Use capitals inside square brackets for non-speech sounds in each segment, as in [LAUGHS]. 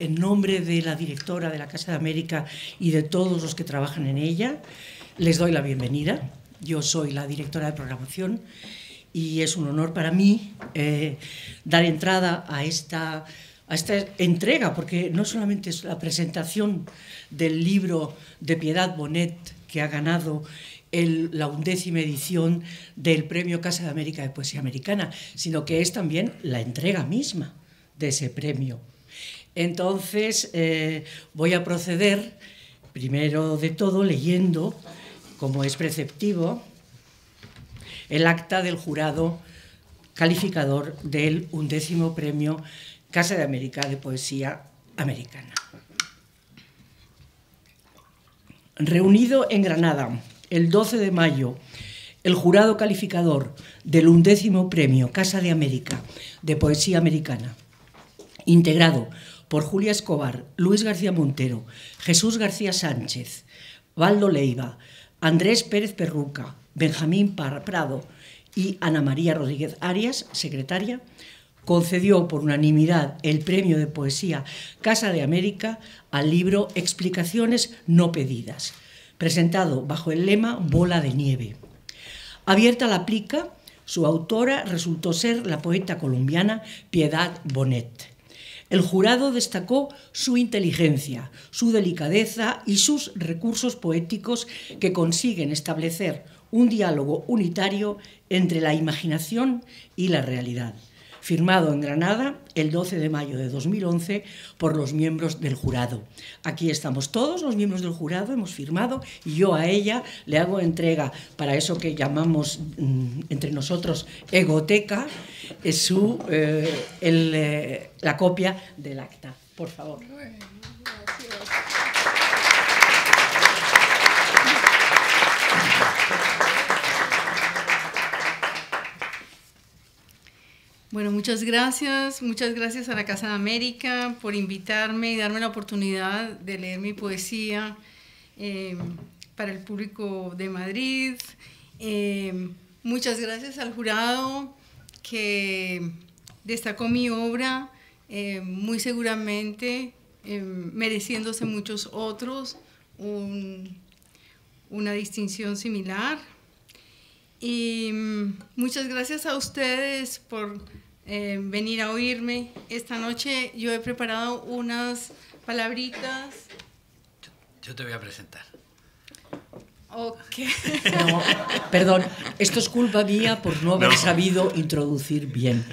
En nombre de la directora de la Casa de América y de todos los que trabajan en ella, les doy la bienvenida. Yo soy la directora de programación y es un honor para mí eh, dar entrada a esta, entrega, porque no solamente es la presentación del libro de Piedad Bonet que ha ganado la undécima edición del Premio Casa de América de Poesía Americana, sino que es también la entrega misma de ese premio. Entonces eh, voy a proceder, primero de todo, leyendo, como es preceptivo, el acta del jurado calificador del undécimo premio Casa de América de Poesía Americana. Reunido en Granada el 12 de mayo, el jurado calificador del undécimo premio Casa de América de Poesía Americana, integrado por Julia Escobar, Luis García Montero, Jesús García Sánchez, Valdo Leiva, Andrés Pérez Perruca, Benjamín Prado y Ana María Rodríguez Arias, secretaria, concedió por unanimidad el premio de poesía Casa de América al libro Explicaciones no pedidas, presentado bajo el lema Bola de nieve. Abierta la plica, su autora resultó ser la poeta colombiana Piedad Bonet. El jurado destacó su inteligencia, su delicadeza y sus recursos poéticos que consiguen establecer un diálogo unitario entre la imaginación y la realidad firmado en Granada el 12 de mayo de 2011 por los miembros del jurado. Aquí estamos todos los miembros del jurado, hemos firmado y yo a ella le hago entrega para eso que llamamos mm, entre nosotros egoteca, eh, su, eh, eh, la copia del acta. Por favor. Bueno, muchas gracias. Muchas gracias a la Casa de América por invitarme y darme la oportunidad de leer mi poesía eh, para el público de Madrid. Eh, muchas gracias al jurado que destacó mi obra, eh, muy seguramente mereciéndose muchos otros una distinción similar. Y mm, muchas gracias a ustedes por eh, venir a oírme. Esta noche yo he preparado unas palabritas. Yo te voy a presentar perdón, esto es culpa mía por no haber sabido introducir bien.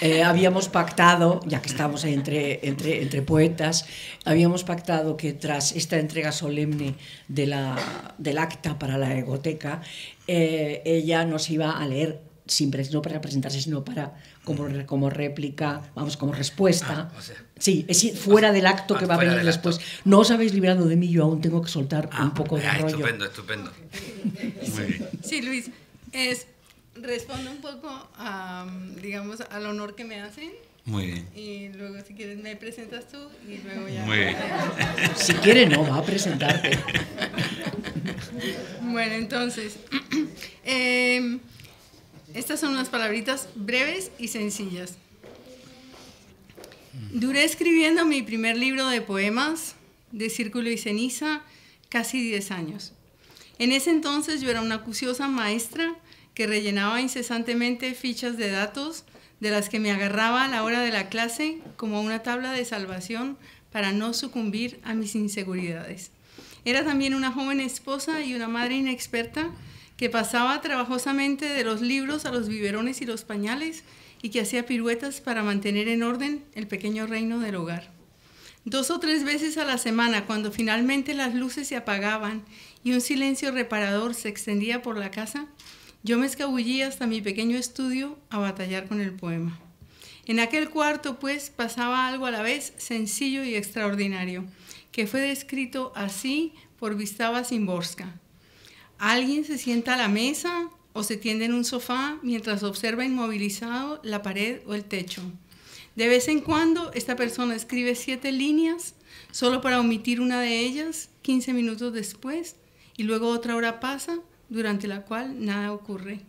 Eh, habíamos pactado, ya que estamos entre, entre, entre poetas, habíamos pactado que tras esta entrega solemne de la, del acta para la egoteca, eh, ella nos iba a leer siempre no para presentarse, sino para como, como réplica, vamos, como respuesta. Ah, sí, es fuera ah, del acto que va a venir después. No os habéis librado de mí, yo aún tengo que soltar ah, un poco de rollo. Estupendo, estupendo. Sí, Luis, es, respondo un poco, digamos, al honor que me hacen. Muy bien. Y luego, si quieres, me presentas tú y luego ya. Muy bien. [LAUGHS] si quiere, no, va a presentarte. [LAUGHS] bueno, entonces. eh, [CLEARS THROAT] Estas son unas palabritas breves y sencillas. Duré escribiendo mi primer libro de poemas, de Círculo y Ceniza, casi 10 años. En ese entonces yo era una acuciosa maestra que rellenaba incesantemente fichas de datos de las que me agarraba a la hora de la clase como una tabla de salvación para no sucumbir a mis inseguridades. Era también una joven esposa y una madre inexperta que pasaba trabajosamente de los libros a los biberones y los pañales y que hacía piruetas para mantener en orden el pequeño reino del hogar. Dos o tres veces a la semana, cuando finalmente las luces se apagaban y un silencio reparador se extendía por la casa, yo me escabullí hasta mi pequeño estudio a batallar con el poema. En aquel cuarto, pues, pasaba algo a la vez sencillo y extraordinario, que fue descrito así por Vistava Simborska. Alguien se sienta a la mesa o se tiende en un sofá mientras observa inmovilizado la pared o el techo. De vez en cuando, esta persona escribe siete líneas solo para omitir una de ellas 15 minutos después y luego otra hora pasa durante la cual nada ocurre.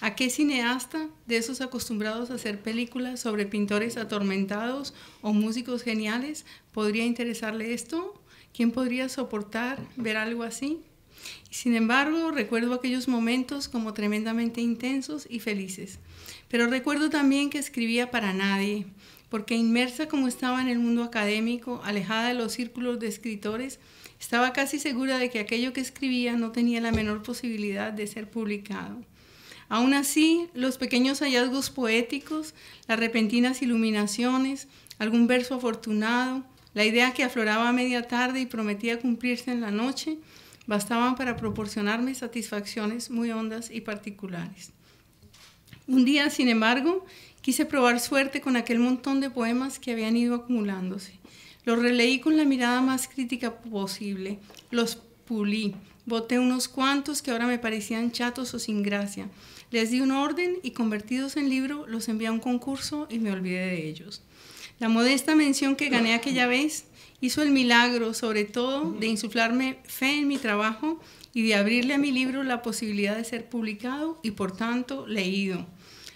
¿A qué cineasta de esos acostumbrados a hacer películas sobre pintores atormentados o músicos geniales podría interesarle esto? ¿Quién podría soportar ver algo así? Sin embargo, recuerdo aquellos momentos como tremendamente intensos y felices. Pero recuerdo también que escribía para nadie, porque inmersa como estaba en el mundo académico, alejada de los círculos de escritores, estaba casi segura de que aquello que escribía no tenía la menor posibilidad de ser publicado. Aún así, los pequeños hallazgos poéticos, las repentinas iluminaciones, algún verso afortunado, la idea que afloraba a media tarde y prometía cumplirse en la noche, bastaban para proporcionarme satisfacciones muy hondas y particulares. Un día, sin embargo, quise probar suerte con aquel montón de poemas que habían ido acumulándose. Los releí con la mirada más crítica posible, los pulí, boté unos cuantos que ahora me parecían chatos o sin gracia, les di un orden y convertidos en libro los envié a un concurso y me olvidé de ellos. La modesta mención que gané aquella vez hizo el milagro, sobre todo, de insuflarme fe en mi trabajo y de abrirle a mi libro la posibilidad de ser publicado y, por tanto, leído.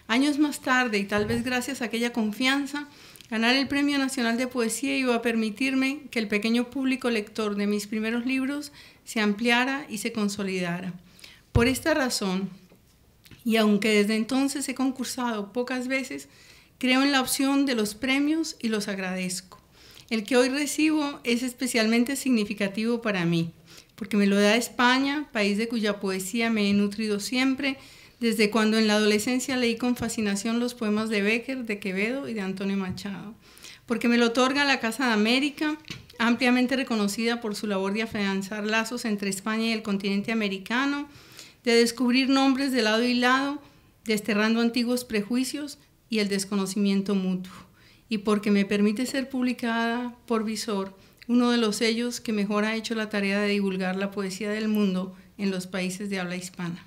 Años más tarde, y tal vez gracias a aquella confianza, ganar el Premio Nacional de Poesía iba a permitirme que el pequeño público lector de mis primeros libros se ampliara y se consolidara. Por esta razón, y aunque desde entonces he concursado pocas veces, creo en la opción de los premios y los agradezco. El que hoy recibo es especialmente significativo para mí, porque me lo da España, país de cuya poesía me he nutrido siempre, desde cuando en la adolescencia leí con fascinación los poemas de Becker, de Quevedo y de Antonio Machado, porque me lo otorga la Casa de América, ampliamente reconocida por su labor de afianzar lazos entre España y el continente americano, de descubrir nombres de lado y lado, desterrando antiguos prejuicios y el desconocimiento mutuo y porque me permite ser publicada por Visor, uno de los sellos que mejor ha hecho la tarea de divulgar la poesía del mundo en los países de habla hispana.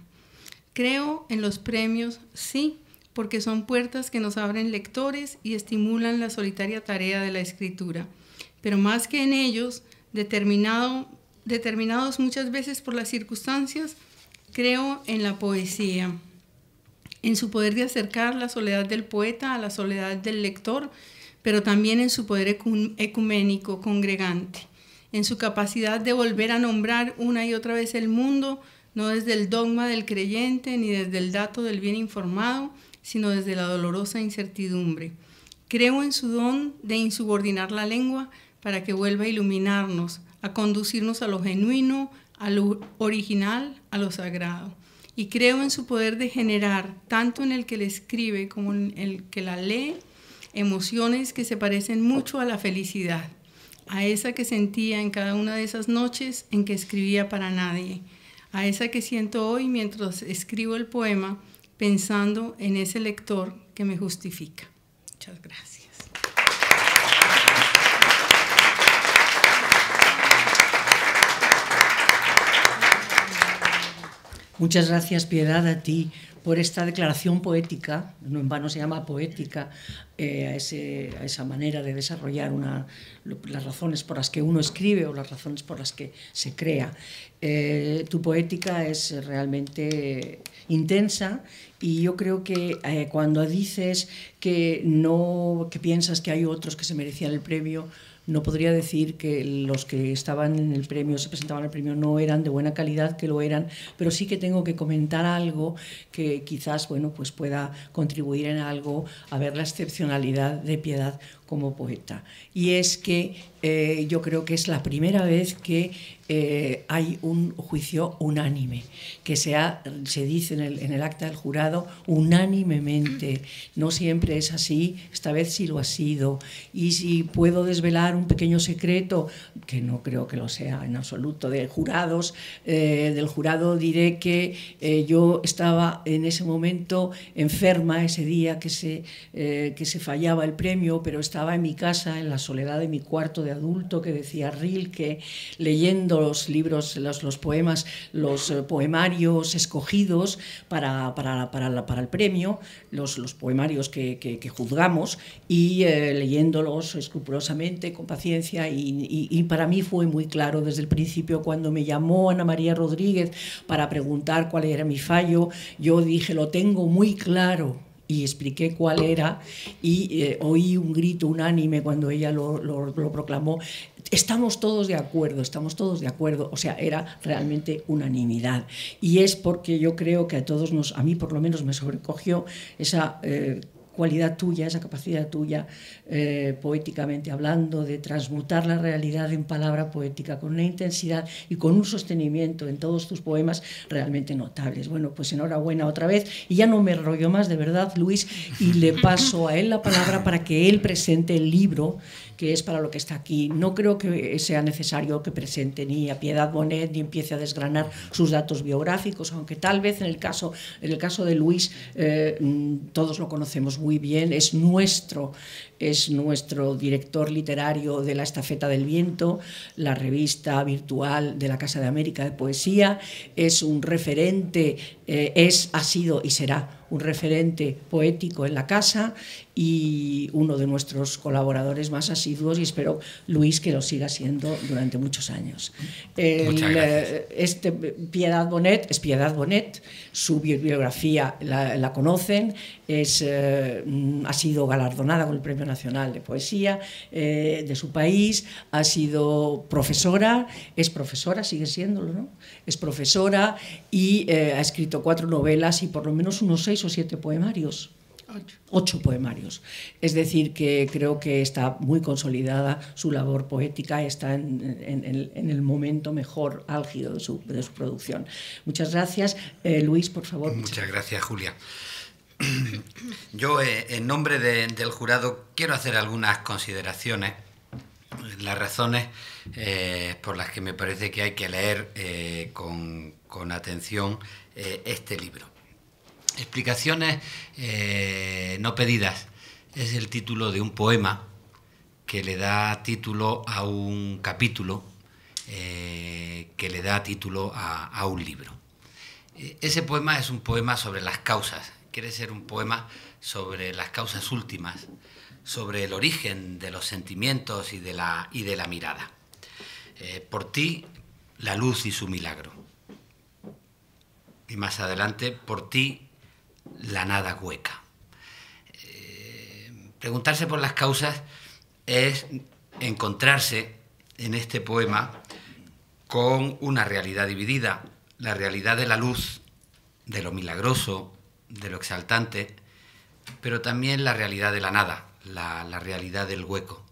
Creo en los premios, sí, porque son puertas que nos abren lectores y estimulan la solitaria tarea de la escritura. Pero más que en ellos, determinado, determinados muchas veces por las circunstancias, creo en la poesía en su poder de acercar la soledad del poeta a la soledad del lector, pero también en su poder ecuménico, congregante, en su capacidad de volver a nombrar una y otra vez el mundo, no desde el dogma del creyente ni desde el dato del bien informado, sino desde la dolorosa incertidumbre. Creo en su don de insubordinar la lengua para que vuelva a iluminarnos, a conducirnos a lo genuino, a lo original, a lo sagrado y creo en su poder de generar, tanto en el que le escribe como en el que la lee, emociones que se parecen mucho a la felicidad, a esa que sentía en cada una de esas noches en que escribía para nadie, a esa que siento hoy mientras escribo el poema pensando en ese lector que me justifica. Muchas gracias. Muchas gracias, Piedad, a ti por esta declaración poética, no en vano se llama poética, eh, a, esa manera de desarrollar una, las razones por las que uno escribe o las razones por las que se crea. Eh, tu poética es realmente intensa y yo creo que eh, cuando dices que, no, que piensas que hay otros que se merecían el premio, no podría decir que los que estaban en el premio, se presentaban al premio, no eran de buena calidad, que lo eran, pero sí que tengo que comentar algo que quizás bueno, pues pueda contribuir en algo a ver la excepcionalidad de Piedad como poeta. Y es que eh, yo creo que es la primera vez que eh, hay un juicio unánime, que se, se dice en el, acta del jurado unánimemente. No siempre es así, esta vez sí lo ha sido. Y si puedo desvelar un pequeño secreto, que no creo que lo sea en absoluto, de jurados, eh, del jurado diré que yo estaba en ese momento enferma ese día que se, que se fallaba el premio, pero estaba estaba en mi casa, en la soledad de mi cuarto de adulto, que decía Rilke, leyendo los libros, los, poemas, los eh, poemarios escogidos para, para, para, el premio, los, los poemarios que, juzgamos, y eh, leyéndolos escrupulosamente, con paciencia, y para mí fue muy claro desde el principio cuando me llamó Ana María Rodríguez para preguntar cuál era mi fallo, yo dije, lo tengo muy claro y expliqué cuál era y eh, oí un grito unánime cuando ella lo, proclamó. Estamos todos de acuerdo, estamos todos de acuerdo. O sea, era realmente unanimidad. Y es porque yo creo que a todos nos, a mí por lo menos me sobrecogió esa... Eh, cualidad tuya, esa capacidad tuya, eh, poéticamente hablando, de transmutar la realidad en palabra poética, con una intensidad y con un sostenimiento en todos tus poemas realmente notables. Bueno, pues enhorabuena otra vez. Y ya no me rollo más, de verdad, Luis, y le paso a él la palabra para que él presente el libro que es para lo que está aquí. No creo que sea necesario que presente ni a Piedad Bonet ni empiece a desgranar sus datos biográficos, aunque tal vez en el caso, en el caso de Luis eh, mm, todos lo conocemos muy bien, es nuestro, es nuestro director literario de La Estafeta del Viento, la revista virtual de la Casa de América de Poesía, es un referente, eh, es, ha sido y será un referente poético en la casa y uno de nuestros colaboradores más asiduos y espero, Luis, que lo siga siendo durante muchos años. Eh, este Piedad Bonet es Piedad Bonet, su bibliografía la, conocen, es, eh, mm, ha sido galardonada con el Premio Nacional de Poesía eh, de su país, ha sido profesora, es profesora, sigue siéndolo, ¿no? Es profesora y ha escrito cuatro novelas y por lo menos unos seis o siete poemarios. Ocho. poemarios. Es decir, que creo que está muy consolidada su labor poética, está en, el momento mejor álgido de su, producción. Muchas gracias. Eh, Luis, por favor. Muchas gracias, Julia. [CLEARS THROAT] Yo, eh, en nombre del jurado, quiero hacer algunas consideraciones. Las razones eh, por las que me parece que hay que leer con atención este libro. Explicaciones eh, no pedidas es el título de un poema que le da título a un capítulo, eh, que le da título a, un libro. Eh, ese poema es un poema sobre las causas, quiere ser un poema sobre las causas últimas, sobre el origen de los sentimientos y de la, y de la mirada. por ti, la luz y su milagro. Y más adelante, por ti, la nada hueca. Eh, preguntarse por las causas es encontrarse en este poema con una realidad dividida, la realidad de la luz, de lo milagroso, de lo exaltante, pero también la realidad de la nada, la, la realidad del hueco.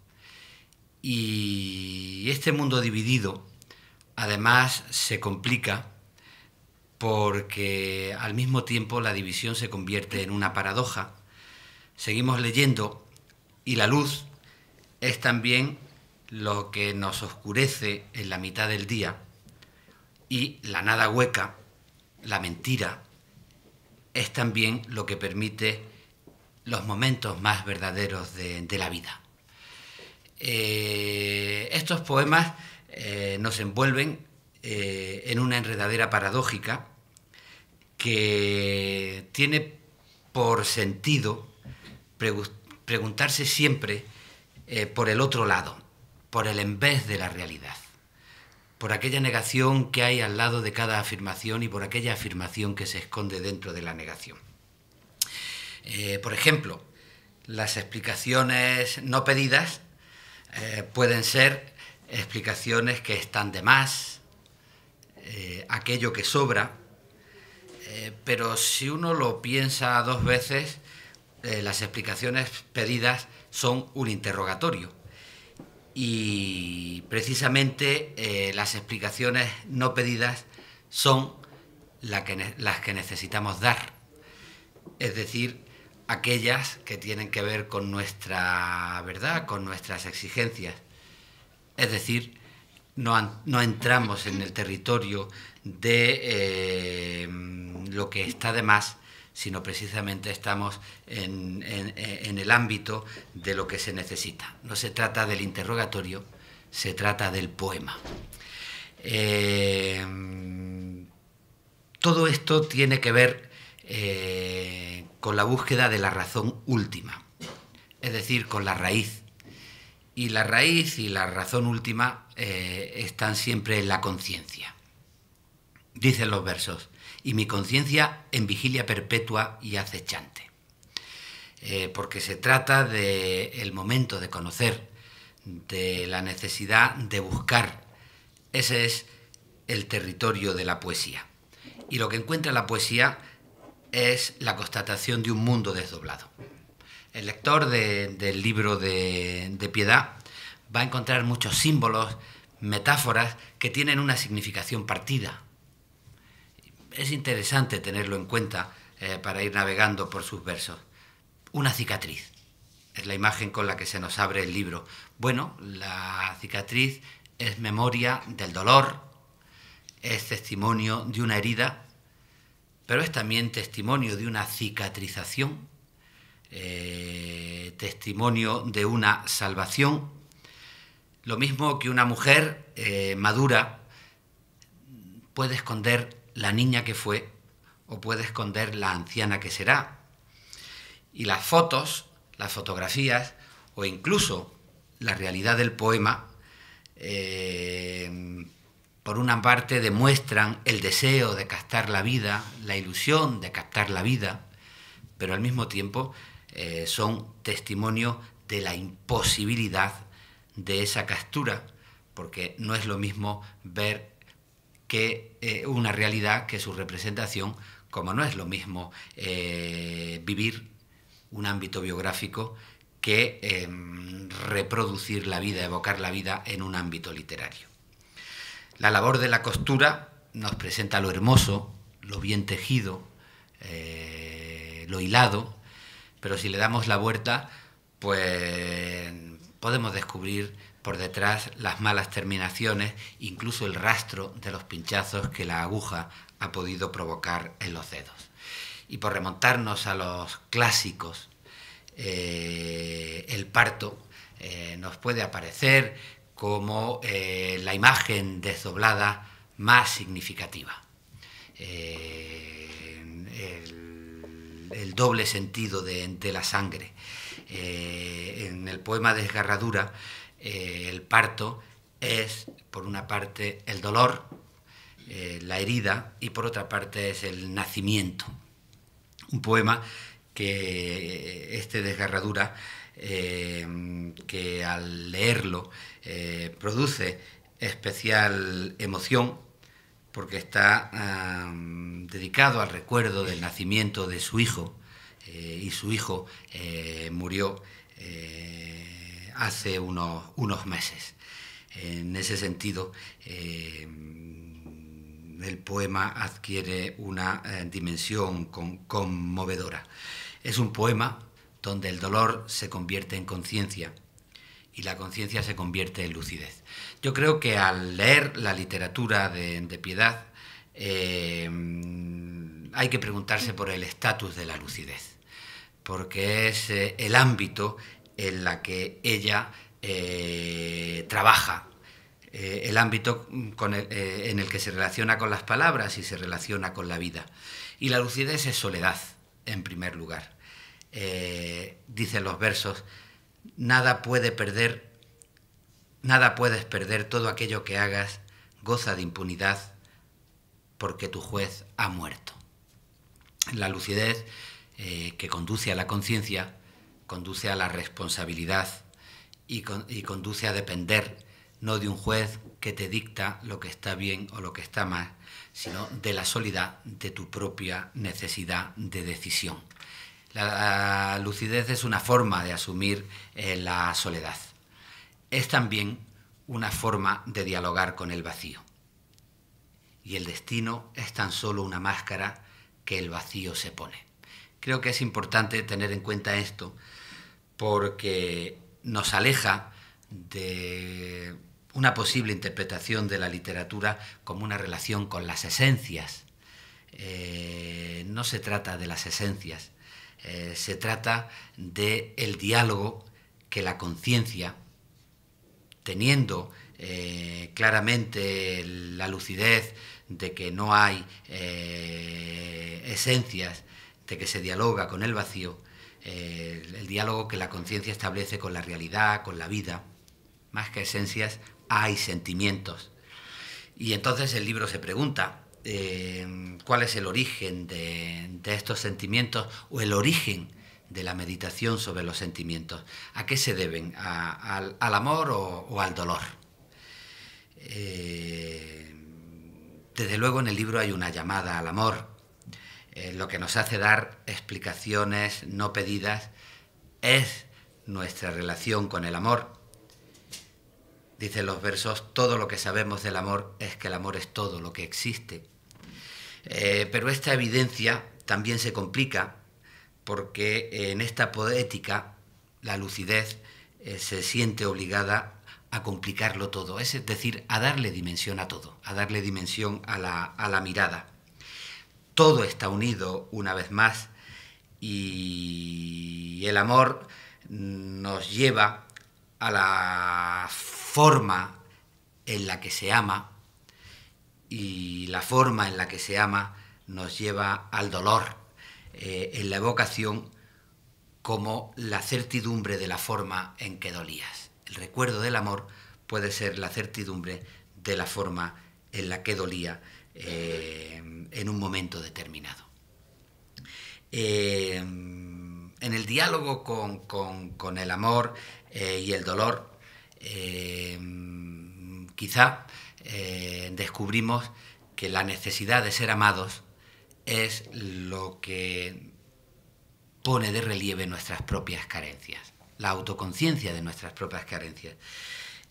Y este mundo dividido, además, se complica porque al mismo tiempo la división se convierte en una paradoja. Seguimos leyendo y la luz es también lo que nos oscurece en la mitad del día y la nada hueca, la mentira, es también lo que permite los momentos más verdaderos de, la vida. Eh, estos poemas eh, nos envuelven eh, en una enredadera paradójica que tiene por sentido preguntarse siempre eh, por el otro lado, por el en vez de la realidad, por aquella negación que hay al lado de cada afirmación y por aquella afirmación que se esconde dentro de la negación. Eh, por ejemplo, las explicaciones no pedidas pueden ser explicaciones que están de más, eh, aquello que sobra, eh, pero si uno lo piensa dos veces, eh, las explicaciones pedidas son un interrogatorio. Y precisamente las explicaciones no pedidas son las que necesitamos dar, es decir, aquellas que tienen que ver con nuestra verdad, con nuestras exigencias, es decir, no, entramos en el territorio de eh, lo que está de más, sino precisamente estamos en, el ámbito de lo que se necesita. No se trata del interrogatorio, se trata del poema. Eh, todo esto tiene que ver eh, con la búsqueda de la razón última, es decir, con la raíz. Y la raíz y la razón última eh, están siempre en la conciencia. Dicen los versos, y mi conciencia en vigilia perpetua y acechante. Eh, porque se trata del el momento de conocer, de la necesidad de buscar. Ese es el territorio de la poesía. Y lo que encuentra la poesía es la constatación de un mundo desdoblado. El lector del libro de Piedad va a encontrar muchos símbolos, metáforas que tienen una significación partida. Es interesante tenerlo en cuenta eh, para ir navegando por sus versos. Una cicatriz es la imagen con la que se nos abre el libro. Bueno, la cicatriz es memoria del dolor, es testimonio de una herida, pero es también testimonio de una cicatrización, eh, testimonio de una salvación lo mismo que una mujer eh, madura puede esconder la niña que fue o puede esconder la anciana que será. Y las fotos, las fotografías o incluso la realidad del poema, eh, por una parte demuestran el deseo de captar la vida, la ilusión de captar la vida, pero al mismo tiempo eh, son testimonio de la imposibilidad de esa castura porque no es lo mismo ver que eh, una realidad que su representación, como no es lo mismo eh, vivir un ámbito biográfico que em, reproducir la vida, evocar la vida en un ámbito literario. La labor de la costura nos presenta lo hermoso, lo bien tejido, eh, lo hilado, pero si le damos la vuelta, pues podemos descubrir por detrás las malas terminaciones, incluso el rastro de los pinchazos que la aguja ha podido provocar en los dedos. Y por remontarnos a los clásicos, eh, el parto eh, nos puede aparecer como eh, la imagen desdoblada más significativa. El, doble sentido de, de la sangre, eh, en el poema Desgarradura, eh, el parto es, por una parte, el dolor, eh, la herida, y por otra parte es el nacimiento. Un poema que este Desgarradura, que al leerlo produce especial emoción porque está ah, dedicado al recuerdo del nacimiento de su hijo, eh, y su hijo eh, murió eh, hace unos, meses. En ese sentido, el poema adquiere una dimensión conmovedora. Es un poema donde el dolor se convierte en conciencia y la conciencia se convierte en lucidez. Yo creo que al leer la literatura de Piedad, hay que preguntarse por el estatus de la lucidez porque es eh, el ámbito en la que ella eh, trabaja, eh, el ámbito en el que se relaciona con las palabras y se relaciona con la vida. Y la lucidez es soledad, en primer lugar. dicen los versos, nada puede perder, nada puedes perder todo aquello que hagas, goza de impunidad, porque tu juez ha muerto. La lucidez eh, que conduce a la conciencia, conduce a la responsabilidad y, conduce a depender no de un juez que te dicta lo que está bien o lo que está mal, sino de la soledad de tu propia necesidad de decisión. La, lucidez es una forma de asumir eh, la soledad. Es también una forma de dialogar con el vacío. Y el destino es tan solo una máscara que el vacío se pone. Creo que es importante tener en cuenta esto porque nos aleja de una posible interpretación de la literatura como una relación con las esencias. Eh, no se trata de las esencias, eh, se trata del diálogo que la conciencia, teniendo eh, claramente la lucidez de que no hay esencias que se dialoga con el vacío, eh, el, diálogo que la conciencia establece con la realidad, con la vida. Más que esencias, hay sentimientos. Y entonces el libro se pregunta eh, cuál es el origen de, estos sentimientos o el origen de la meditación sobre los sentimientos. ¿A qué se deben? al, amor o, al dolor? Eh, desde luego en el libro hay una llamada al amor eh, lo que nos hace dar explicaciones no pedidas es nuestra relación con el amor. Dicen los versos, todo lo que sabemos del amor es que el amor es todo lo que existe. Eh, pero esta evidencia también se complica porque en esta poética la lucidez eh, se siente obligada a complicarlo todo, es decir, a darle dimensión a todo, a darle dimensión a la mirada todo está unido una vez más y el amor nos lleva a la forma en la que se ama y la forma en la que se ama nos lleva al dolor eh, en la evocación como la certidumbre de la forma en que dolías. El recuerdo del amor puede ser la certidumbre de la forma en la que dolía eh, en un momento determinado. Eh, en el diálogo con, el amor eh, y el dolor, quizá descubrimos que la necesidad de ser amados es lo que pone de relieve nuestras propias carencias, la autoconciencia de nuestras propias carencias.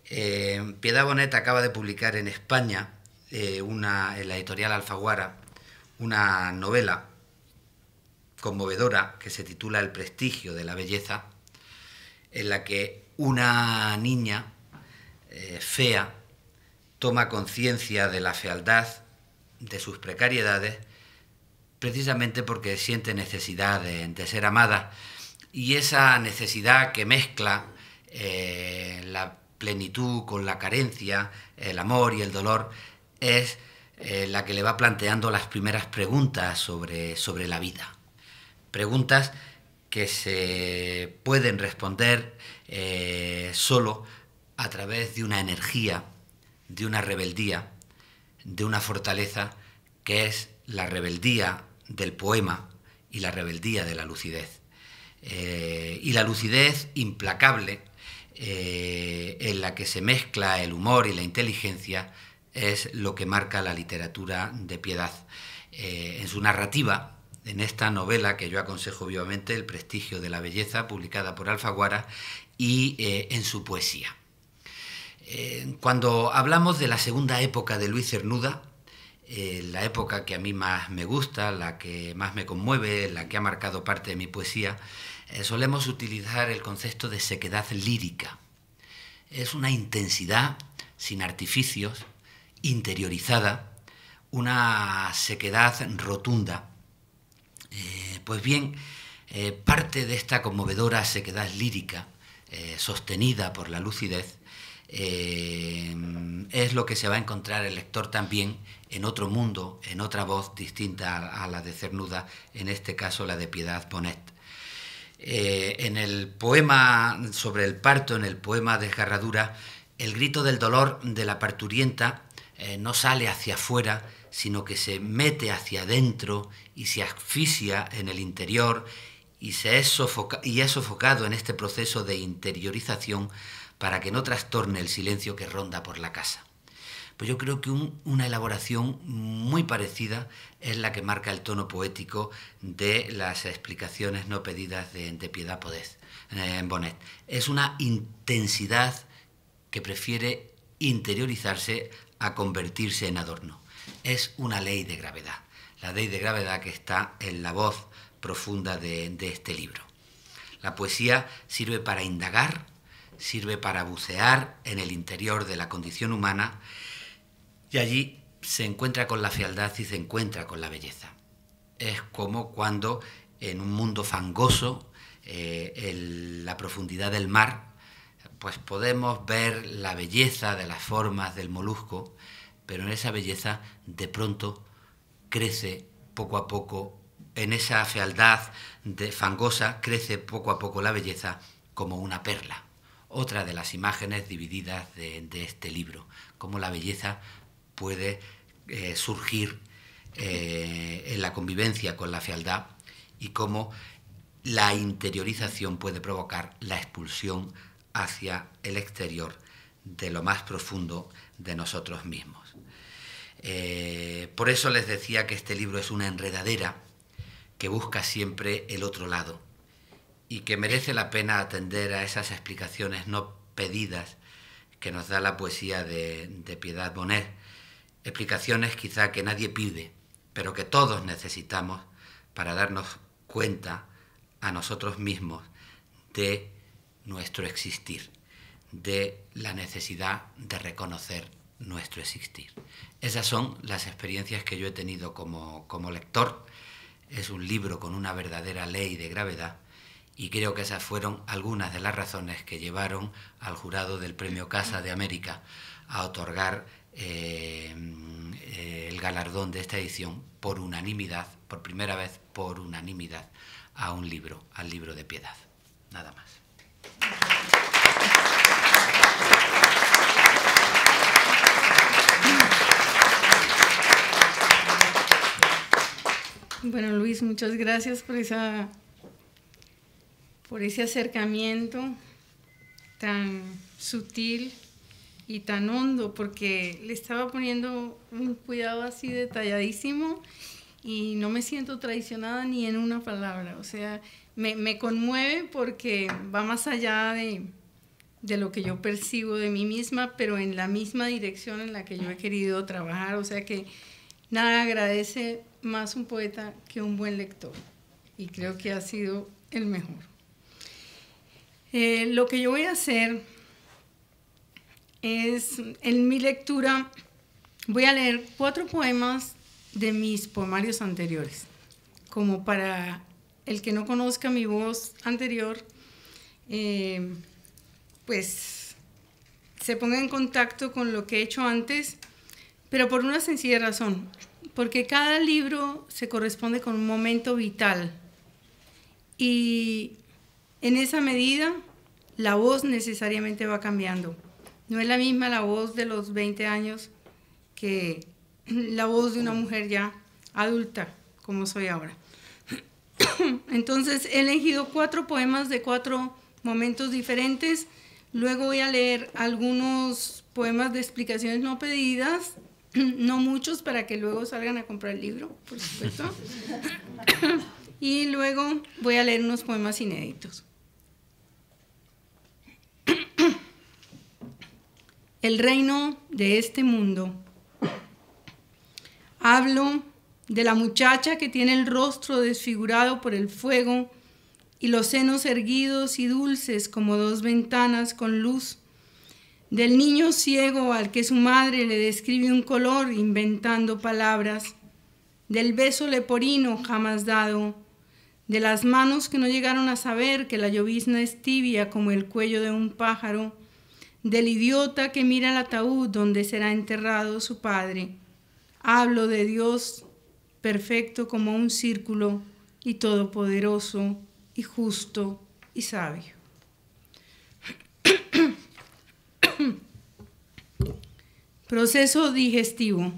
Piedad Bonet acaba de publicar en España eh, una, en la editorial Alfaguara una novela conmovedora que se titula El prestigio de la belleza, en la que una niña eh, fea toma conciencia de la fealdad, de sus precariedades, precisamente porque siente necesidad de, ser amada. Y esa necesidad que mezcla eh, la plenitud con la carencia, el amor y el dolor, es eh, la que le va planteando las primeras preguntas sobre, la vida. Preguntas que se pueden responder eh, solo a través de una energía, de una rebeldía, de una fortaleza que es la rebeldía del poema y la rebeldía de la lucidez. Eh, y la lucidez implacable en la que se mezcla el humor y la inteligencia es lo que marca la literatura de piedad. Eh, en su narrativa, en esta novela que yo aconsejo vivamente, El prestigio de la belleza, publicada por Alfaguara, y eh, en su poesía. Eh, cuando hablamos de la segunda época de Luis Cernuda, la época que a mí más me gusta, la que más me conmueve, la que ha marcado parte de mi poesía, solemos utilizar el concepto de sequedad lírica. Es una intensidad sin artificios, interiorizada, una sequedad rotunda. Eh, pues bien, eh, parte de esta conmovedora sequedad lírica, eh, sostenida por la lucidez, es lo que se va a encontrar el lector también en otro mundo, en otra voz distinta a, la de Cernuda, en este caso la de Piedad Bonet. en el poema sobre el parto, en el poema Desgarradura, el grito del dolor de la parturienta eh, no sale hacia afuera, sino que se mete hacia adentro y se asfixia en el interior y, se es sofocado en este proceso de interiorización para que no trastorne el silencio que ronda por la casa. Pues yo creo que una elaboración muy parecida es la que marca el tono poético de las explicaciones no pedidas de, Piedad Podez eh, en Es una intensidad que prefiere interiorizarse a convertirse en adorno. Es una ley de gravedad, la ley de gravedad que está en la voz profunda de, este libro. La poesía sirve para indagar, sirve para bucear en el interior de la condición humana y allí se encuentra con la fealdad y se encuentra con la belleza. Es como cuando en un mundo fangoso eh, la profundidad del mar pues podemos ver la belleza de las formas del molusco, pero en esa belleza de pronto crece poco a poco, en esa fealdad de fangosa crece poco a poco la belleza como una perla. Otra de las imágenes divididas de, este libro, cómo la belleza puede eh, surgir eh, en la convivencia con la fealdad y cómo la interiorización puede provocar la expulsión hacia el exterior de lo más profundo de nosotros mismos. Eh, por eso les decía que este libro es una enredadera que busca siempre el otro lado y que merece la pena atender a esas explicaciones no pedidas que nos da la poesía de, de Piedad Bonet, explicaciones quizá que nadie pide, pero que todos necesitamos para darnos cuenta a nosotros mismos de nuestro existir, de la necesidad de reconocer nuestro existir. Esas son las experiencias que yo he tenido como, lector. Es un libro con una verdadera ley de gravedad y creo que esas fueron algunas de las razones que llevaron al jurado del Premio Casa de América a otorgar eh, eh, el galardón de esta edición por unanimidad, por primera vez por unanimidad, a un libro, al libro de piedad. Nada más. Bueno, Luis, muchas gracias por, esa, por ese acercamiento tan sutil y tan hondo, porque le estaba poniendo un cuidado así detalladísimo y no me siento traicionada ni en una palabra. O sea, me, conmueve porque va más allá de, lo que yo percibo de mí misma, pero en la misma dirección en la que yo he querido trabajar. O sea que nada agradece más un poeta que un buen lector. Y creo que ha sido el mejor. Eh, lo que yo voy a hacer es, en mi lectura, voy a leer cuatro poemas de mis poemarios anteriores, como para el que no conozca mi voz anterior, eh, pues se ponga en contacto con lo que he hecho antes, pero por una sencilla razón, porque cada libro se corresponde con un momento vital y en esa medida la voz necesariamente va cambiando. No es la misma la voz de los 20 años que la voz de una mujer ya adulta como soy ahora. [COUGHS] Entonces he elegido cuatro poemas de cuatro momentos diferentes. Luego voy a leer algunos poemas de explicaciones no pedidas, [COUGHS] no muchos para que luego salgan a comprar el libro, por supuesto. [COUGHS] y luego voy a leer unos poemas inéditos. El reino de este mundo. Hablo de la muchacha que tiene el rostro desfigurado por el fuego y los senos erguidos y dulces como dos ventanas con luz, del niño ciego al que su madre le describe un color inventando palabras, del beso leporino jamás dado, de las manos que no llegaron a saber que la llovizna es tibia como el cuello de un pájaro, del idiota que mira el ataúd donde será enterrado su padre. Hablo de Dios perfecto como un círculo y todopoderoso y justo y sabio. [COUGHS] Proceso digestivo.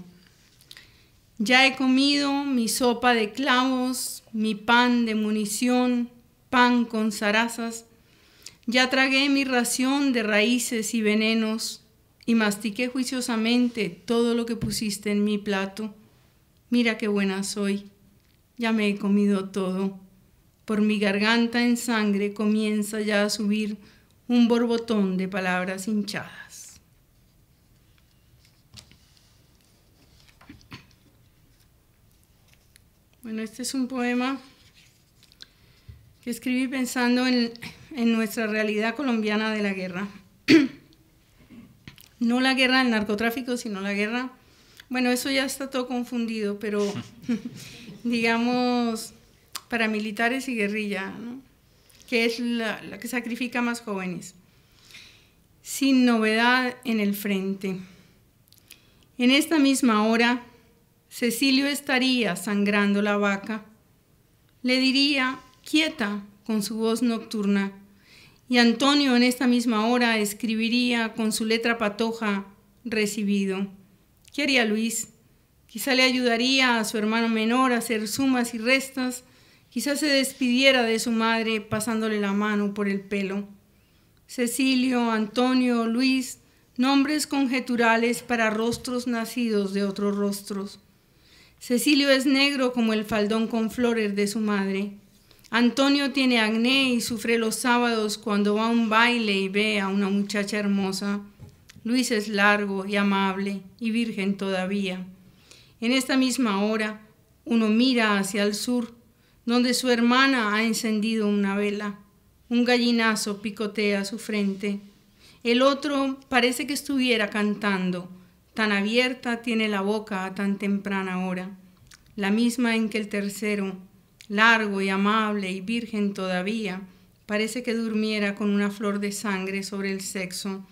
Ya he comido mi sopa de clavos, mi pan de munición, pan con zarazas. Ya tragué mi ración de raíces y venenos y mastiqué juiciosamente todo lo que pusiste en mi plato. Mira qué buena soy. Ya me he comido todo. Por mi garganta en sangre comienza ya a subir un borbotón de palabras hinchadas. Bueno, este es un poema que escribí pensando en, en nuestra realidad colombiana de la guerra. [CLEARS THROAT] No la guerra del narcotráfico, sino la guerra bueno, eso ya está todo confundido, pero [LAUGHS] digamos paramilitares y guerrilla, que es la, la que sacrifica más jóvenes. Sin novedad en el frente. En esta misma hora, Cecilio estaría sangrando la vaca. Le diría, quieta, con su voz nocturna. Y Antonio en esta misma hora escribiría con su letra patoja, recibido. ¿Qué haría Luis? Quizá le ayudaría a su hermano menor a hacer sumas y restas, quizá se despidiera de su madre pasándole la mano por el pelo. Cecilio, Antonio, Luis, nombres conjeturales para rostros nacidos de otros rostros. Cecilio es negro como el faldón con flores de su madre. Antonio tiene acné y sufre los sábados cuando va a un baile y ve a una muchacha hermosa. Luis es largo y amable y virgen todavía. En esta misma hora uno mira hacia el sur, donde su hermana ha encendido una vela. Un gallinazo picotea su frente. El otro parece que estuviera cantando. Tan abierta tiene la boca a tan temprana hora. La misma en que el tercero, largo y amable y virgen todavía, parece que durmiera con una flor de sangre sobre el sexo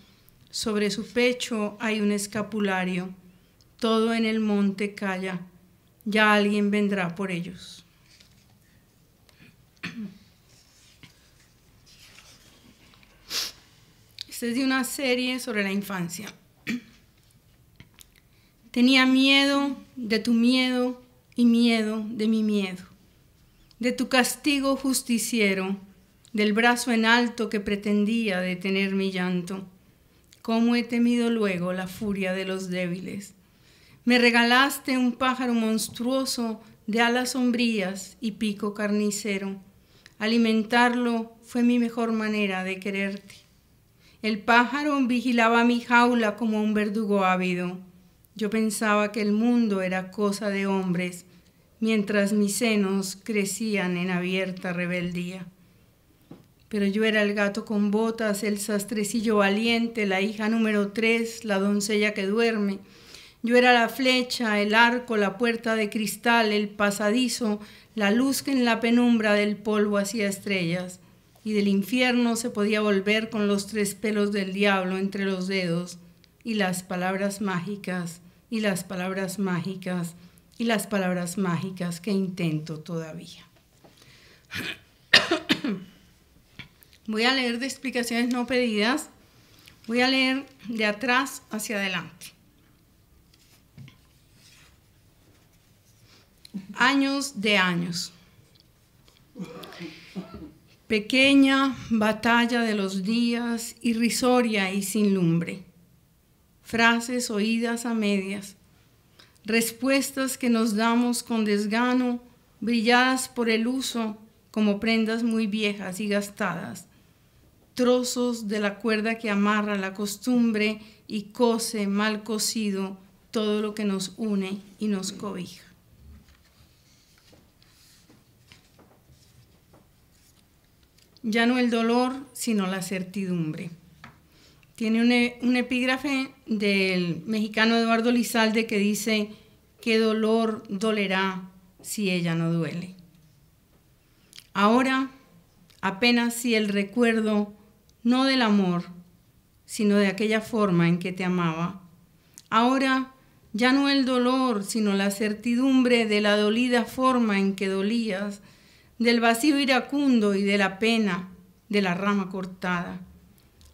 sobre su pecho hay un escapulario. Todo en el monte calla. Ya alguien vendrá por ellos. [CLEARS THROAT] Este es de una serie sobre la infancia. [CLEARS THROAT] Tenía miedo de tu miedo y miedo de mi miedo, de tu castigo justiciero, del brazo en alto que pretendía detener mi llanto cómo he temido luego la furia de los débiles. Me regalaste un pájaro monstruoso de alas sombrías y pico carnicero. Alimentarlo fue mi mejor manera de quererte. El pájaro vigilaba mi jaula como un verdugo ávido. Yo pensaba que el mundo era cosa de hombres, mientras mis senos crecían en abierta rebeldía. Pero yo era el gato con botas, el sastrecillo valiente, la hija número tres, la doncella que duerme. Yo era la flecha, el arco, la puerta de cristal, el pasadizo, la luz que en la penumbra del polvo hacía estrellas. Y del infierno se podía volver con los tres pelos del diablo entre los dedos. Y las palabras mágicas, y las palabras mágicas, y las palabras mágicas que intento todavía. [COUGHS] [COUGHS] Voy a leer de explicaciones no pedidas. Voy a leer de atrás hacia adelante. Años de años. Pequeña batalla de los días, irrisoria y sin lumbre. Frases oídas a medias. Respuestas que nos damos con desgano, brilladas por el uso como prendas muy viejas y gastadas trozos de la cuerda que amarra la costumbre y cose mal cosido todo lo que nos une y nos cobija. Ya no el dolor, sino la certidumbre. Tiene e-, un, epígrafe del mexicano Eduardo Lizalde que dice, ¿qué dolor dolerá si ella no duele? Ahora, apenas si el recuerdo no del amor, sino de aquella forma en que te amaba. Ahora ya no el dolor, sino la certidumbre de la dolida forma en que dolías, del vacío iracundo y de la pena de la rama cortada.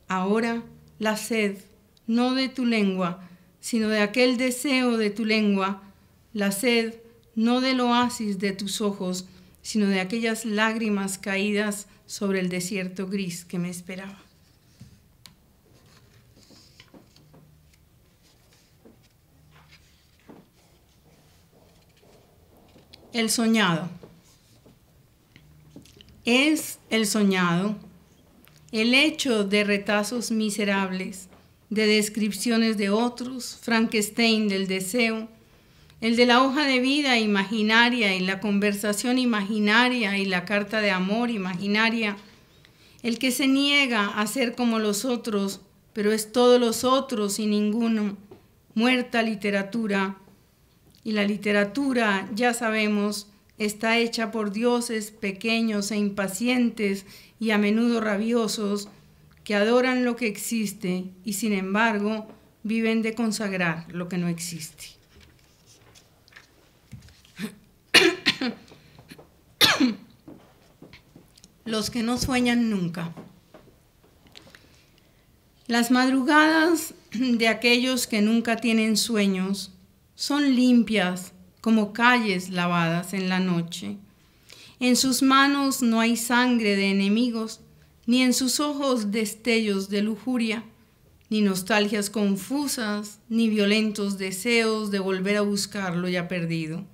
Ahora la sed, no de tu lengua, sino de aquel deseo de tu lengua, la sed, no del oasis de tus ojos, sino de aquellas lágrimas caídas sobre el desierto gris que me esperaba. El soñado. Es el soñado el hecho de retazos miserables, de descripciones de otros, Frankenstein del deseo, el de la hoja de vida imaginaria y la conversación imaginaria y la carta de amor imaginaria, el que se niega a ser como los otros, pero es todos los otros y ninguno, muerta literatura. Y la literatura, ya sabemos, está hecha por dioses pequeños e impacientes y a menudo rabiosos, que adoran lo que existe y sin embargo viven de consagrar lo que no existe. los que no sueñan nunca. Las madrugadas de aquellos que nunca tienen sueños son limpias como calles lavadas en la noche. En sus manos no hay sangre de enemigos, ni en sus ojos destellos de lujuria, ni nostalgias confusas, ni violentos deseos de volver a buscar lo ya perdido.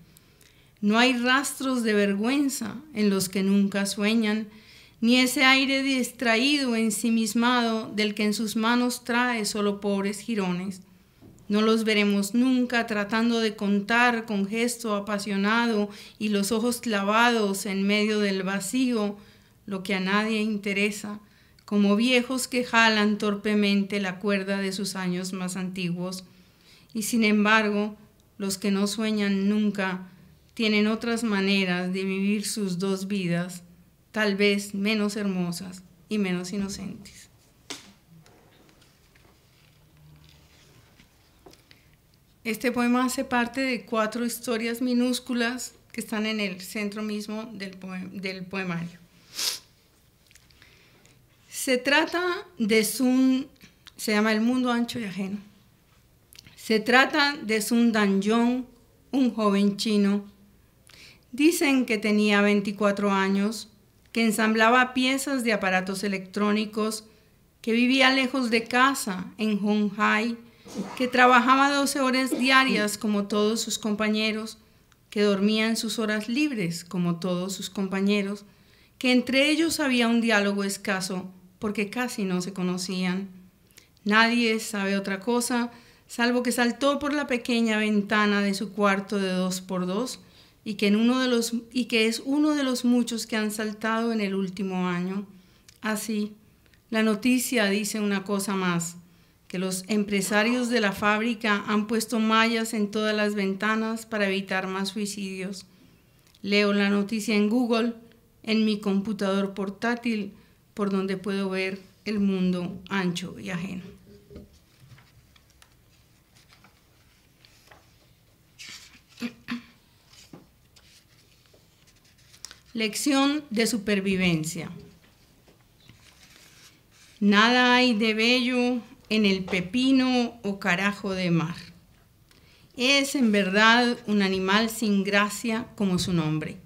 No hay rastros de vergüenza en los que nunca sueñan, ni ese aire distraído, ensimismado, del que en sus manos trae solo pobres jirones. No los veremos nunca tratando de contar con gesto apasionado y los ojos clavados en medio del vacío lo que a nadie interesa, como viejos que jalan torpemente la cuerda de sus años más antiguos. Y sin embargo, los que no sueñan nunca tienen otras maneras de vivir sus dos vidas tal vez menos hermosas y menos inocentes. Este poema hace parte de cuatro historias minúsculas que están en el centro mismo del, poemario. Se trata de Sun, se llama El Mundo Ancho y Ajeno. Se trata de Sun Danjong, un joven chino. Dicen que tenía 24 años que ensamblaba piezas de aparatos electrónicos, que vivía lejos de casa, en Honghai, que trabajaba 12 horas diarias como todos sus compañeros, que dormía en sus horas libres como todos sus compañeros, que entre ellos había un diálogo escaso porque casi no se conocían. Nadie sabe otra cosa, salvo que saltó por la pequeña ventana de su cuarto de dos por dos y que, en uno de los, y que es uno de los muchos que han saltado en el último año. Así, la noticia dice una cosa más, que los empresarios de la fábrica han puesto mallas en todas las ventanas para evitar más suicidios. Leo la noticia en Google, en mi computador portátil, por donde puedo ver el mundo ancho y ajeno. Lección de supervivencia. Nada hay de bello en el pepino o carajo de mar. Es en verdad un animal sin gracia como su nombre.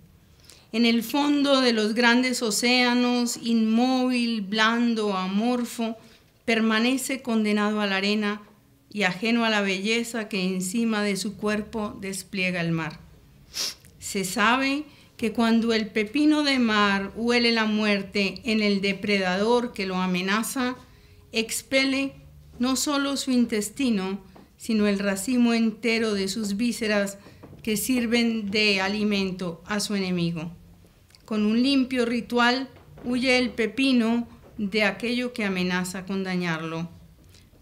En el fondo de los grandes océanos, inmóvil, blando, amorfo, permanece condenado a la arena y ajeno a la belleza que encima de su cuerpo despliega el mar. Se sabe que cuando el pepino de mar huele la muerte en el depredador que lo amenaza, expele no solo su intestino, sino el racimo entero de sus vísceras que sirven de alimento a su enemigo. Con un limpio ritual huye el pepino de aquello que amenaza con dañarlo.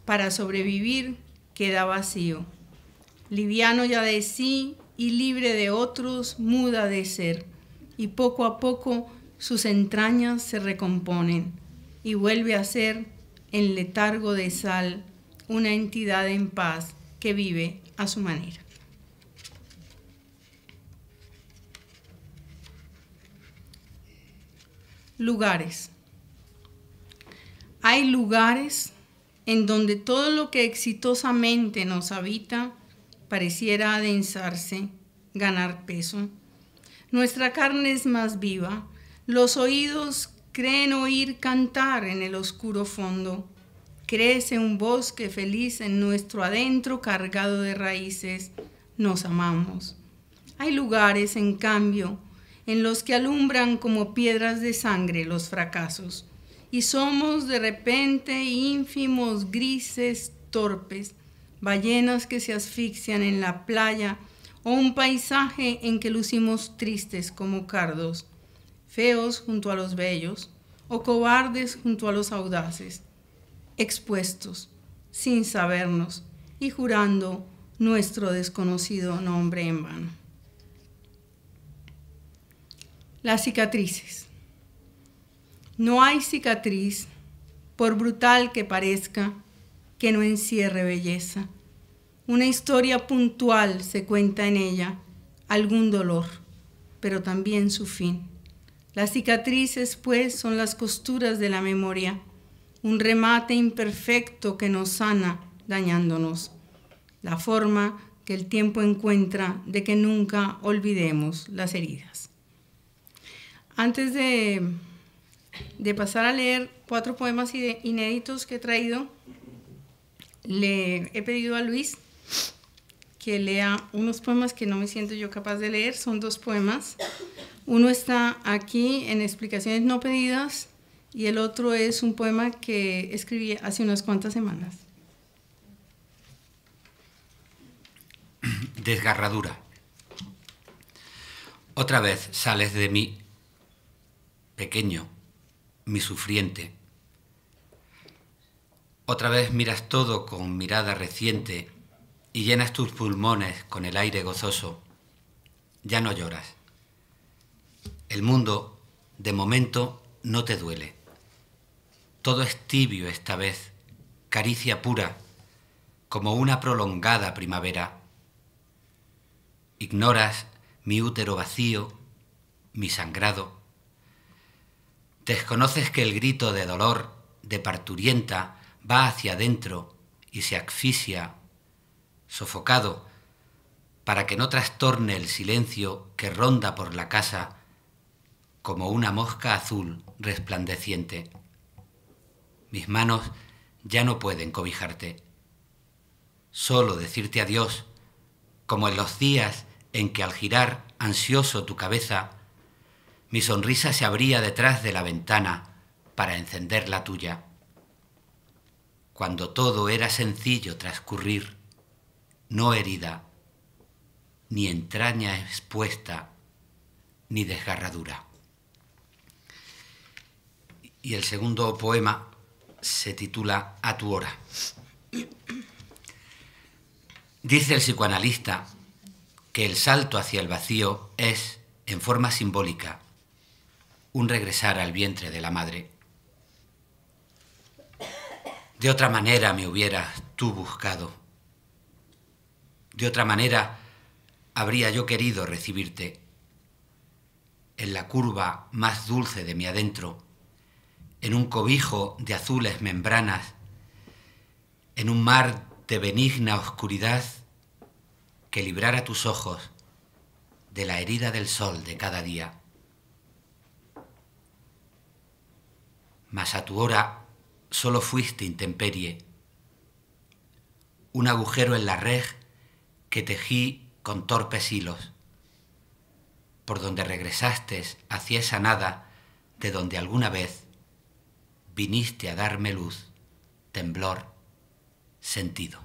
Para sobrevivir queda vacío. Liviano ya de sí y libre de otros muda de ser, y poco a poco sus entrañas se recomponen y vuelve a ser en letargo de sal una entidad en paz que vive a su manera. Lugares. Hay lugares en donde todo lo que exitosamente nos habita pareciera adensarse, ganar peso. Nuestra carne es más viva, los oídos creen oír cantar en el oscuro fondo. Crece un bosque feliz en nuestro adentro cargado de raíces. Nos amamos. Hay lugares, en cambio, en los que alumbran como piedras de sangre los fracasos. Y somos de repente ínfimos, grises, torpes, ballenas que se asfixian en la playa o un paisaje en que lucimos tristes como cardos, feos junto a los bellos o cobardes junto a los audaces, expuestos, sin sabernos y jurando nuestro desconocido nombre en vano. Las cicatrices. No hay cicatriz, por brutal que parezca, que no encierre belleza. Una historia puntual se cuenta en ella, algún dolor, pero también su fin. Las cicatrices, pues, son las costuras de la memoria, un remate imperfecto que nos sana dañándonos. La forma que el tiempo encuentra de que nunca olvidemos las heridas. Antes de, de pasar a leer cuatro poemas inéditos que he traído, le he pedido a Luis que lea unos poemas que no me siento yo capaz de leer. Son dos poemas. Uno está aquí en explicaciones no pedidas y el otro es un poema que escribí hace unas cuantas semanas. Desgarradura. Otra vez sales de mí, pequeño, mi sufriente otra vez miras todo con mirada reciente y llenas tus pulmones con el aire gozoso. Ya no lloras. El mundo, de momento, no te duele. Todo es tibio esta vez, caricia pura, como una prolongada primavera. Ignoras mi útero vacío, mi sangrado. Desconoces que el grito de dolor, de parturienta, va hacia adentro y se asfixia, sofocado, para que no trastorne el silencio que ronda por la casa como una mosca azul resplandeciente. Mis manos ya no pueden cobijarte. Solo decirte adiós, como en los días en que al girar ansioso tu cabeza, mi sonrisa se abría detrás de la ventana para encender la tuya cuando todo era sencillo transcurrir, no herida, ni entraña expuesta, ni desgarradura. Y el segundo poema se titula A tu hora. Dice el psicoanalista que el salto hacia el vacío es, en forma simbólica, un regresar al vientre de la madre. De otra manera me hubieras tú buscado. De otra manera habría yo querido recibirte en la curva más dulce de mi adentro, en un cobijo de azules membranas, en un mar de benigna oscuridad que librara tus ojos de la herida del sol de cada día. Mas a tu hora solo fuiste intemperie, un agujero en la red que tejí con torpes hilos, por donde regresaste hacia esa nada de donde alguna vez viniste a darme luz, temblor, sentido.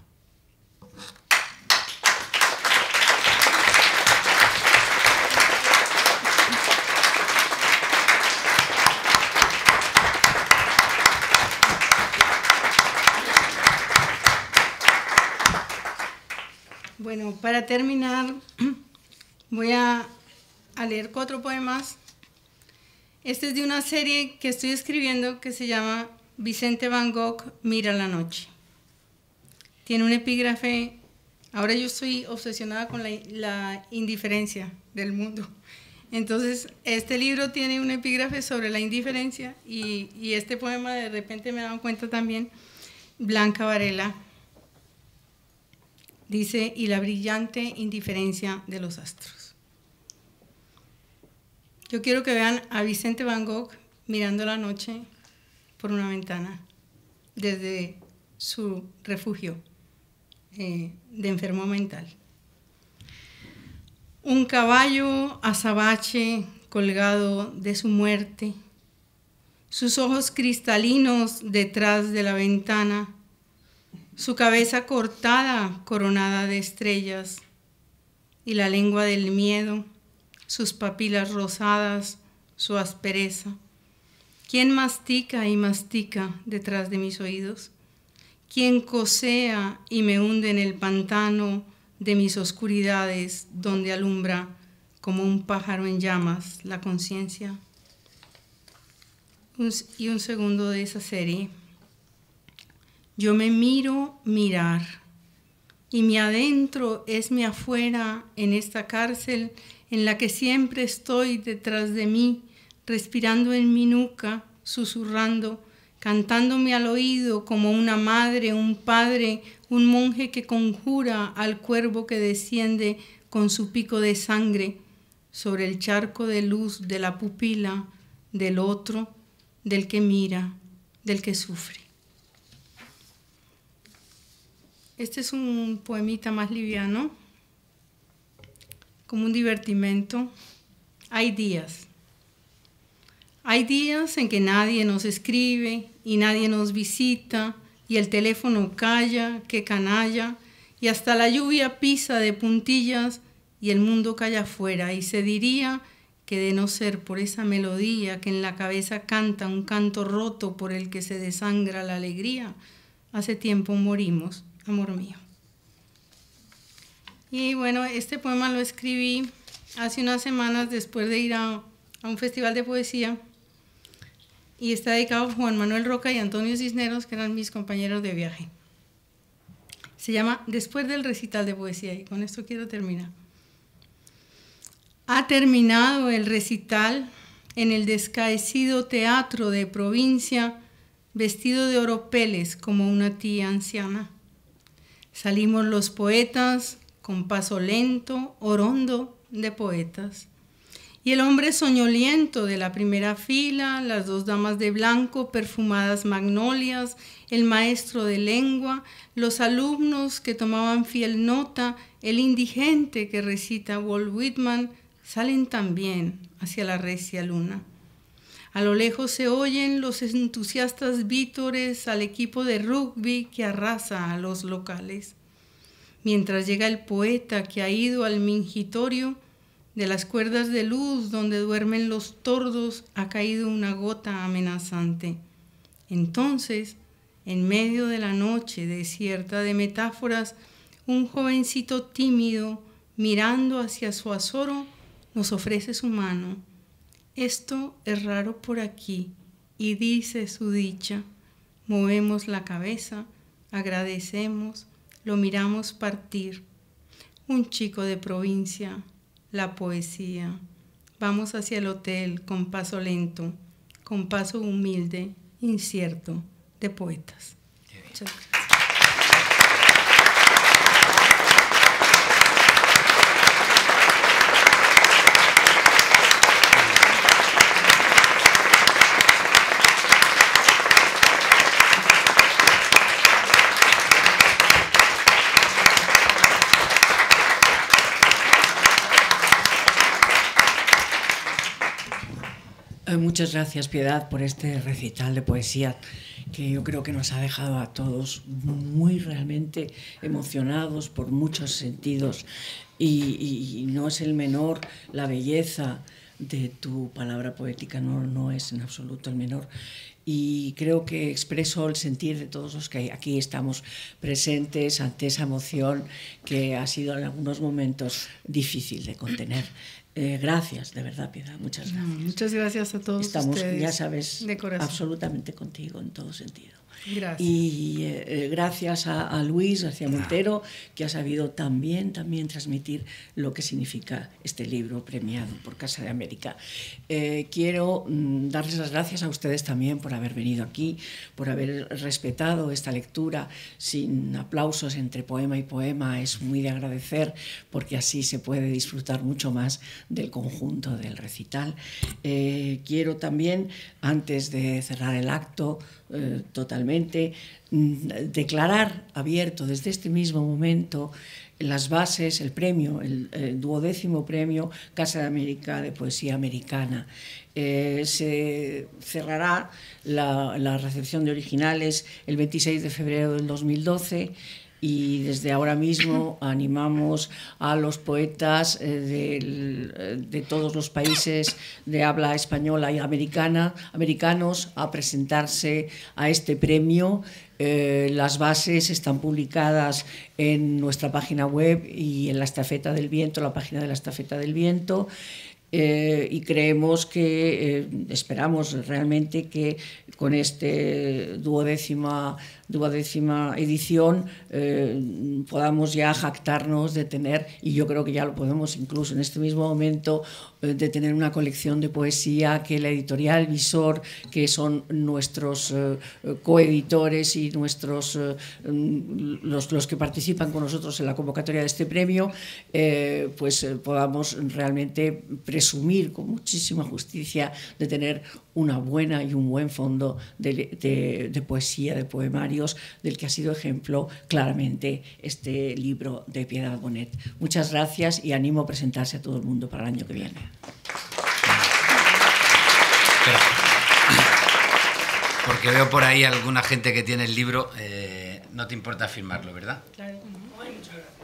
Bueno, para terminar, [CLEARS THROAT] voy a, leer cuatro poemas. Este es de una serie que estoy escribiendo que se llama Vicente Van Gogh Mira la Noche. Tiene un epígrafe. Ahora yo estoy obsesionada con la, indiferencia del mundo. Entonces, este libro tiene un epígrafe sobre la indiferencia y, y este poema de repente me he dado cuenta también. Blanca Varela dice, y la brillante indiferencia de los astros. Yo quiero que vean a Vicente Van Gogh mirando la noche por una ventana desde su refugio eh, de enfermo mental. Un caballo azabache colgado de su muerte, sus ojos cristalinos detrás de la ventana, su cabeza cortada coronada de estrellas, y la lengua del miedo, sus papilas rosadas, su aspereza. ¿Quién mastica y mastica detrás de mis oídos? ¿Quién cosea y me hunde en el pantano de mis oscuridades donde alumbra como un pájaro en llamas la conciencia? Y un segundo de esa serie. Yo me miro mirar y mi adentro es mi afuera en esta cárcel en la que siempre estoy detrás de mí, respirando en mi nuca, susurrando, cantándome al oído como una madre, un padre, un monje que conjura al cuervo que desciende con su pico de sangre sobre el charco de luz de la pupila del otro, del que mira, del que sufre. Este es un poemita más liviano, como un divertimento. Hay días. Hay días en que nadie nos escribe y nadie nos visita y el teléfono calla, qué canalla, y hasta la lluvia pisa de puntillas y el mundo calla afuera y se diría que de no ser por esa melodía que en la cabeza canta un canto roto por el que se desangra la alegría, hace tiempo morimos amor mío. Y bueno, este poema lo escribí hace unas semanas después de ir a, un festival de poesía y está dedicado a Juan Manuel Roca y Antonio Cisneros, que eran mis compañeros de viaje. Se llama Después del recital de poesía y con esto quiero terminar. Ha terminado el recital en el descaecido teatro de provincia, vestido de oropeles como una tía anciana Salimos los poetas con paso lento, orondo de poetas. Y el hombre soñoliento de la primera fila, las dos damas de blanco, perfumadas magnolias, el maestro de lengua, los alumnos que tomaban fiel nota, el indigente que recita Walt Whitman, salen también hacia la recia luna. A lo lejos se oyen los entusiastas vítores al equipo de rugby que arrasa a los locales. Mientras llega el poeta que ha ido al mingitorio, de las cuerdas de luz donde duermen los tordos ha caído una gota amenazante. Entonces, en medio de la noche desierta de metáforas, un jovencito tímido, mirando hacia su azoro, nos ofrece su mano esto es raro por aquí, y dice su dicha. Movemos la cabeza, agradecemos, lo miramos partir. Un chico de provincia, la poesía. Vamos hacia el hotel con paso lento, con paso humilde, incierto, de poetas. gracias. Eh, muchas gracias, Piedad, por este recital de poesía que yo creo que nos ha dejado a todos muy realmente emocionados por muchos sentidos y, no es el menor la belleza de tu palabra poética, no, no es en absoluto el menor y creo que expreso el sentir de todos los que aquí estamos presentes ante esa emoción que ha sido en algunos momentos difícil de contener. Eh, gracias, de verdad, Piedad, muchas mm, gracias. muchas gracias a todos. Estamos, ya sabes, absolutamente contigo en todo sentido. Y eh, gracias a, Luis García Montero, que ha sabido también, también transmitir lo que significa este libro premiado por Casa de América. Eh, quiero mm, darles las gracias a ustedes también por haber venido aquí, por haber respetado esta lectura sin aplausos entre poema y poema. Es muy de agradecer porque así se puede disfrutar mucho más del conjunto del recital. Eh, quiero también, antes de cerrar el acto, eh, totalmente, mm, declarar abierto desde este mismo momento las bases, el premio, el, duodécimo premio Casa de América de Poesía Americana. Eh, se cerrará la, la recepción de originales el 26 de febrero del 2012 y desde ahora mismo [LAUGHS] animamos a los poetas eh, de, todos los países de habla española y americana, americanos a presentarse a este premio. Eh, las bases están publicadas en nuestra página web y en la Estafeta del Viento, la página de la Estafeta del Viento. Eh, y creemos que, esperamos realmente que con este duodécima duodécima edición eh, podamos ya jactarnos de tener, y yo creo que ya lo podemos incluso en este mismo momento, eh, de tener una colección de poesía que la editorial Visor, que son nuestros eh, coeditores y nuestros mm, los, los, que participan con nosotros en la convocatoria de este premio, pues podamos realmente presumir con muchísima justicia de tener una buena y un buen fondo de, poesía, de poemarios, del que ha sido ejemplo claramente este libro de Piedad Bonet. Muchas gracias y animo a presentarse a todo el mundo para el año que viene. Porque veo por ahí alguna gente que tiene el libro, eh, no te importa firmarlo, ¿verdad? Claro. muchas gracias.